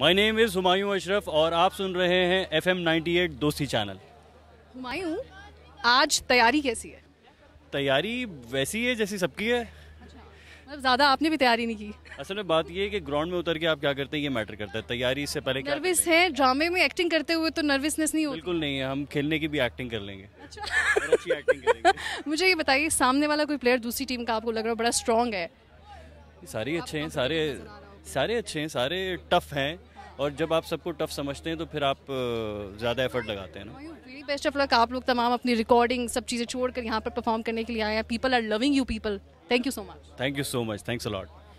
My name is Humayun Ashraf और आप सुन रहे हैं F M Dosti channel Humayun आज तैयारी कैसी है तैयारी वैसी है जैसी सबकी है अच्छा। मतलब ज़्यादा आपने भी तैयारी नहीं की असल में बात ये है कि ग्राउंड में उतर के आप क्या करते हैं ये मैटर करता है तैयारी इससे पहले नर्वस है ड्रामे में एक्टिंग करते हुए तो नर्वसनेस नहीं होती बिल्कुल नहीं है हम खेलने की भी एक्टिंग कर लेंगे अच्छा। मुझे ये बताइए सामने वाला कोई प्लेयर दूसरी टीम का आपको लग रहा है बड़ा स्ट्रांग है सारे अच्छे हैं सारे सारे अच्छे हैं सारे टफ हैं और जब आप सबको टफ समझते हैं तो फिर आप ज़्यादा एफर्ट लगाते हैं ना बेस्ट ऑफ लक आप लोग तमाम अपनी रिकॉर्डिंग सब चीज़ें छोड़कर यहाँ पर परफॉर्म करने के लिए आए हैं people are loving you people thank you so much thank you so much thanks allot